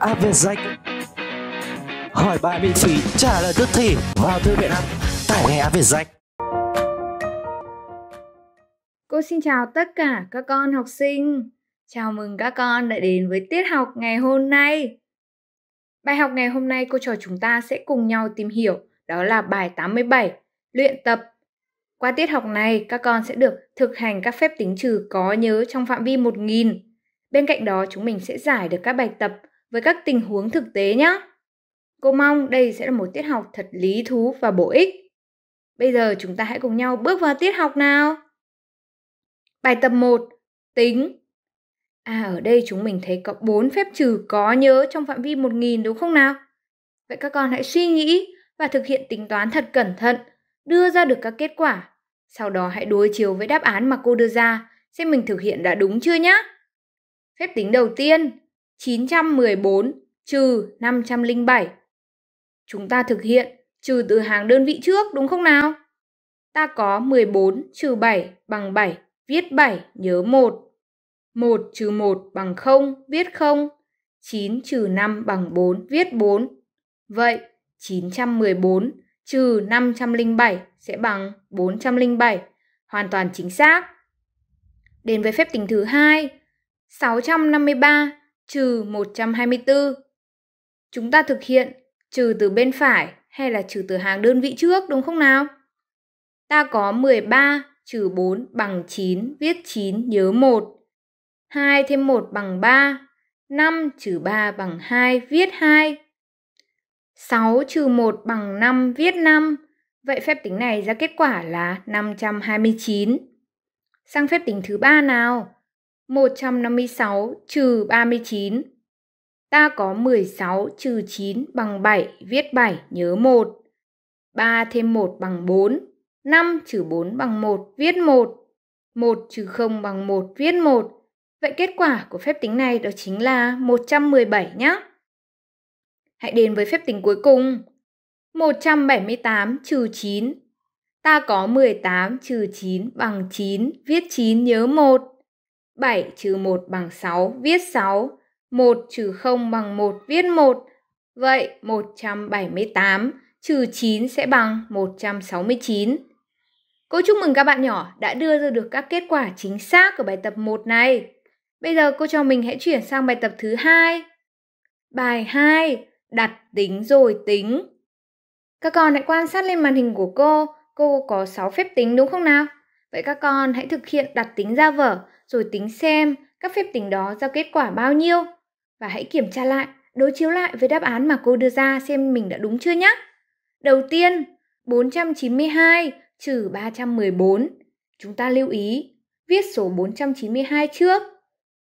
app à, về danh hỏi bài miễn phí trả lời tức thì vào thư viện app tải ngay app về danh cô xin chào tất cả các con học sinh chào mừng các con đã đến với tiết học ngày hôm nay bài học ngày hôm nay cô trò chúng ta sẽ cùng nhau tìm hiểu đó là bài 87 luyện tập qua tiết học này, các con sẽ được thực hành các phép tính trừ có nhớ trong phạm vi 1000. Bên cạnh đó, chúng mình sẽ giải được các bài tập với các tình huống thực tế nhé. Cô mong đây sẽ là một tiết học thật lý thú và bổ ích. Bây giờ chúng ta hãy cùng nhau bước vào tiết học nào. Bài tập 1. Tính À ở đây chúng mình thấy có 4 phép trừ có nhớ trong phạm vi 1000 đúng không nào? Vậy các con hãy suy nghĩ và thực hiện tính toán thật cẩn thận, đưa ra được các kết quả. Sau đó hãy đối chiếu với đáp án mà cô đưa ra, xem mình thực hiện đã đúng chưa nhé. Phép tính đầu tiên, 914 trừ 507. Chúng ta thực hiện trừ từ hàng đơn vị trước đúng không nào? Ta có 14 trừ 7 bằng 7, viết 7 nhớ 1. 1 trừ 1 bằng 0, viết 0. 9 trừ 5 bằng 4, viết 4. Vậy 914 trừ 507 sẽ bằng 407, hoàn toàn chính xác. Đến với phép tính thứ hai, 653 trừ 124. Chúng ta thực hiện trừ từ bên phải hay là trừ từ hàng đơn vị trước đúng không nào? Ta có 13 trừ 4 bằng 9, viết 9 nhớ 1. 2 thêm 1 bằng 3, 5 trừ 3 bằng 2, viết 2. 6 trừ 1 bằng 5, viết 5. Vậy phép tính này ra kết quả là 529. Sang phép tính thứ ba nào? 156 trừ 39. Ta có 16 trừ 9 bằng 7, viết 7, nhớ 1. 3 thêm 1 bằng 4. 5 trừ 4 bằng 1, viết 1. 1 trừ 0 bằng 1, viết 1. Vậy kết quả của phép tính này đó chính là 117 nhé. Hãy đến với phép tính cuối cùng. 178 trừ 9. Ta có 18 trừ 9 bằng 9, viết 9 nhớ 1. 7 trừ 1 bằng 6, viết 6. 1 trừ 0 bằng 1, viết 1. Vậy 178 trừ 9 sẽ bằng 169. Cô chúc mừng các bạn nhỏ đã đưa ra được các kết quả chính xác của bài tập 1 này. Bây giờ cô cho mình hãy chuyển sang bài tập thứ 2. Bài 2, đặt tính rồi tính. Các con hãy quan sát lên màn hình của cô, cô có 6 phép tính đúng không nào? Vậy các con hãy thực hiện đặt tính ra vở rồi tính xem các phép tính đó ra kết quả bao nhiêu và hãy kiểm tra lại, đối chiếu lại với đáp án mà cô đưa ra xem mình đã đúng chưa nhé. Đầu tiên, 492 trừ 314. Chúng ta lưu ý, viết số 492 trước.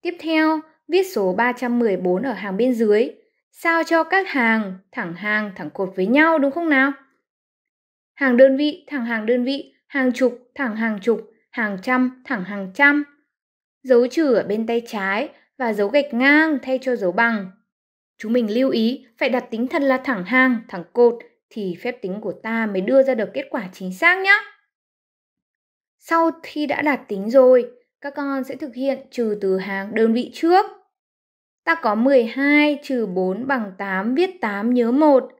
Tiếp theo, viết số 314 ở hàng bên dưới, sao cho các hàng, thẳng hàng, thẳng cột với nhau đúng không nào? Hàng đơn vị, thẳng hàng đơn vị, hàng chục, thẳng hàng chục, hàng trăm, thẳng hàng trăm, dấu trừ ở bên tay trái và dấu gạch ngang thay cho dấu bằng. Chúng mình lưu ý phải đặt tính thật là thẳng hàng, thẳng cột thì phép tính của ta mới đưa ra được kết quả chính xác nhé. Sau khi đã đặt tính rồi, các con sẽ thực hiện trừ từ hàng đơn vị trước. Ta có 12 trừ 4 bằng 8, viết 8 nhớ 1.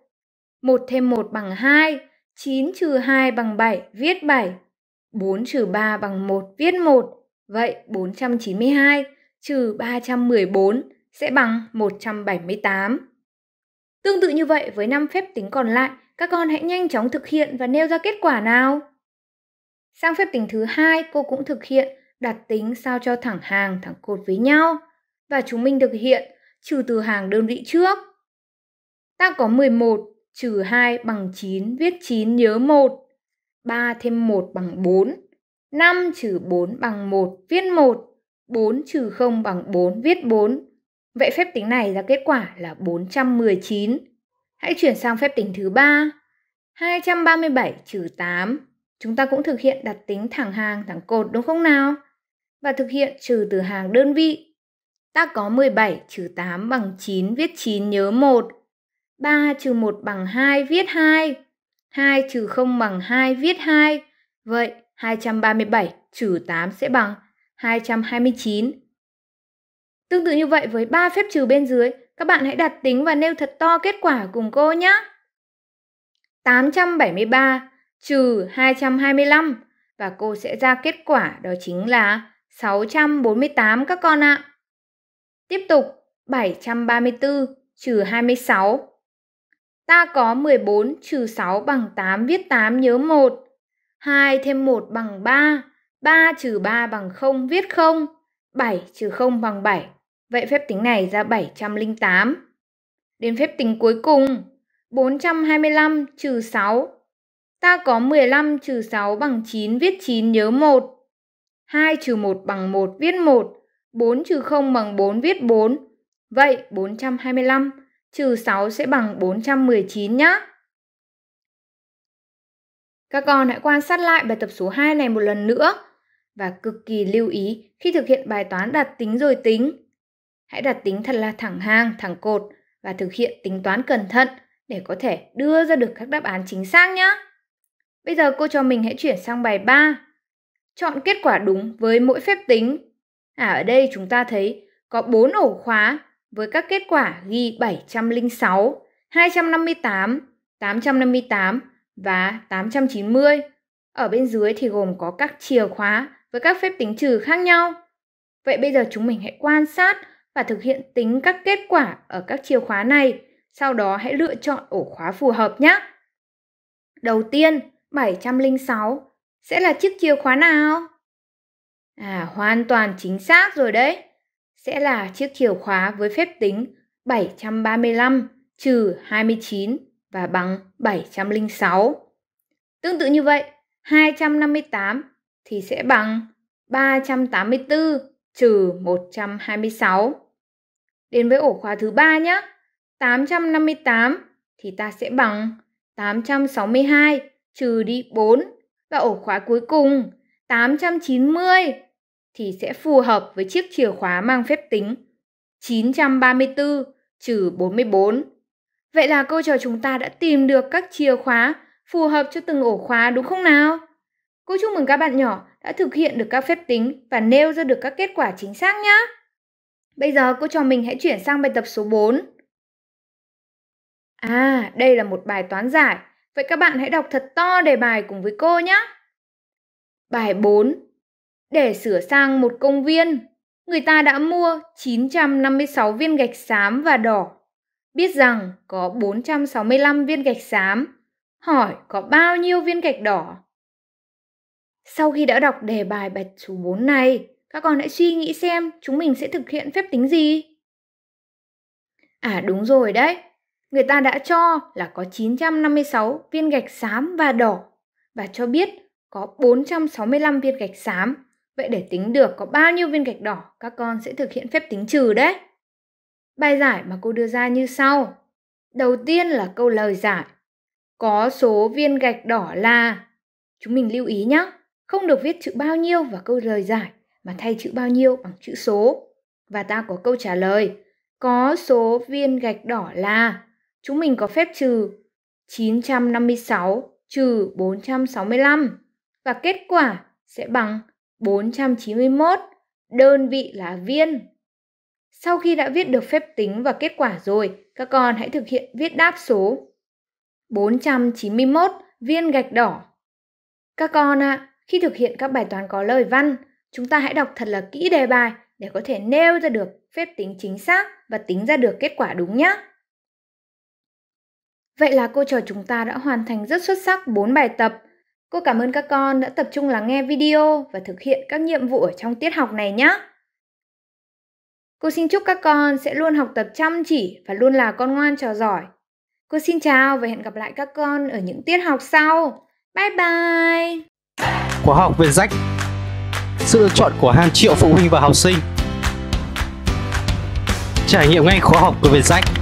1 thêm 1 bằng 2, 9 trừ 2 bằng 7, viết 7. 4 trừ 3 bằng 1, viết 1. Vậy 492 trừ 314 sẽ bằng 178. Tương tự như vậy với 5 phép tính còn lại, các con hãy nhanh chóng thực hiện và nêu ra kết quả nào. Sang phép tính thứ hai, cô cũng thực hiện đặt tính sao cho thẳng hàng, thẳng cột với nhau và chúng mình thực hiện trừ từ hàng đơn vị trước. Ta có 11 trừ 2 bằng 9, viết 9 nhớ 1. 3 thêm 1 bằng 4. 5 trừ 4 bằng 1, viết 1. 4 trừ 0 bằng 4, viết 4. Vậy phép tính này ra kết quả là 419. Hãy chuyển sang phép tính thứ 3. 237 trừ 8. Chúng ta cũng thực hiện đặt tính thẳng hàng, thẳng cột đúng không nào? Và thực hiện trừ từ hàng đơn vị. Ta có 17 trừ 8 bằng 9, viết 9 nhớ 1. 3 trừ 1 bằng 2, viết 2. 2 trừ 0 bằng 2, viết 2. Vậy 237 trừ 8 sẽ bằng 229. Tương tự như vậy với 3 phép trừ bên dưới, các bạn hãy đặt tính và nêu thật to kết quả cùng cô nhé. 873 trừ 225 và cô sẽ ra kết quả đó chính là 648 các con ạ. Tiếp tục 734 trừ 26. Ta có 14 trừ 6 bằng 8 viết 8 nhớ 1. 2 thêm 1 bằng 3, 3 trừ 3 bằng 0, viết 0, 7 trừ 0 bằng 7. Vậy phép tính này ra 708. Đến phép tính cuối cùng, 425 trừ 6. Ta có 15 trừ 6 bằng 9, viết 9 nhớ 1. 2 trừ 1 bằng 1, viết 1. 4 trừ 0 bằng 4, viết 4. Vậy 425 trừ 6 sẽ bằng 419 nhé. Các con hãy quan sát lại bài tập số 2 này một lần nữa và cực kỳ lưu ý khi thực hiện bài toán đặt tính rồi tính. Hãy đặt tính thật là thẳng hàng, thẳng cột và thực hiện tính toán cẩn thận để có thể đưa ra được các đáp án chính xác nhé. Bây giờ cô cho mình hãy chuyển sang bài 3. Chọn kết quả đúng với mỗi phép tính. À ở đây chúng ta thấy có 4 ổ khóa với các kết quả ghi 706, 258, 858 và 890. Ở bên dưới thì gồm có các chìa khóa với các phép tính trừ khác nhau. Vậy bây giờ chúng mình hãy quan sát và thực hiện tính các kết quả ở các chìa khóa này, sau đó hãy lựa chọn ổ khóa phù hợp nhé. Đầu tiên, 706 sẽ là chiếc chìa khóa nào? À, hoàn toàn chính xác rồi đấy. Sẽ là chiếc chìa khóa với phép tính 735 trừ 29 và bằng 706. Tương tự như vậy, 258 thì sẽ bằng 384 trừ 126. Đến với ổ khóa thứ ba nhé. 858 thì ta sẽ bằng 862 trừ đi 4 và ổ khóa cuối cùng 890 thì sẽ phù hợp với chiếc chìa khóa mang phép tính 934 trừ 44 Vậy là cô trò chúng ta đã tìm được các chìa khóa phù hợp cho từng ổ khóa đúng không nào? Cô chúc mừng các bạn nhỏ đã thực hiện được các phép tính và nêu ra được các kết quả chính xác nhé. Bây giờ cô trò mình hãy chuyển sang bài tập số 4. À, đây là một bài toán giải. Vậy các bạn hãy đọc thật to đề bài cùng với cô nhé. Bài 4. Để sửa sang một công viên, người ta đã mua 956 viên gạch xám và đỏ biết rằng có 465 viên gạch xám, hỏi có bao nhiêu viên gạch đỏ. Sau khi đã đọc đề bài bạch số 4 này, các con hãy suy nghĩ xem chúng mình sẽ thực hiện phép tính gì. À đúng rồi đấy, người ta đã cho là có 956 viên gạch xám và đỏ và cho biết có 465 viên gạch xám. Vậy để tính được có bao nhiêu viên gạch đỏ, các con sẽ thực hiện phép tính trừ đấy. Bài giải mà cô đưa ra như sau. Đầu tiên là câu lời giải. Có số viên gạch đỏ là... Chúng mình lưu ý nhé, không được viết chữ bao nhiêu và câu lời giải mà thay chữ bao nhiêu bằng chữ số. Và ta có câu trả lời. Có số viên gạch đỏ là... Chúng mình có phép trừ 956 trừ 465 và kết quả sẽ bằng 491. Đơn vị là viên sau khi đã viết được phép tính và kết quả rồi, các con hãy thực hiện viết đáp số 491 viên gạch đỏ. Các con ạ, à, khi thực hiện các bài toán có lời văn, chúng ta hãy đọc thật là kỹ đề bài để có thể nêu ra được phép tính chính xác và tính ra được kết quả đúng nhé. Vậy là cô trò chúng ta đã hoàn thành rất xuất sắc 4 bài tập. Cô cảm ơn các con đã tập trung lắng nghe video và thực hiện các nhiệm vụ ở trong tiết học này nhé. Cô xin chúc các con sẽ luôn học tập chăm chỉ và luôn là con ngoan trò giỏi. Cô xin chào và hẹn gặp lại các con ở những tiết học sau. Bye bye! Khóa học về rách Sự lựa chọn của hàng triệu phụ huynh và học sinh Trải nghiệm ngay khóa học của Việt Rách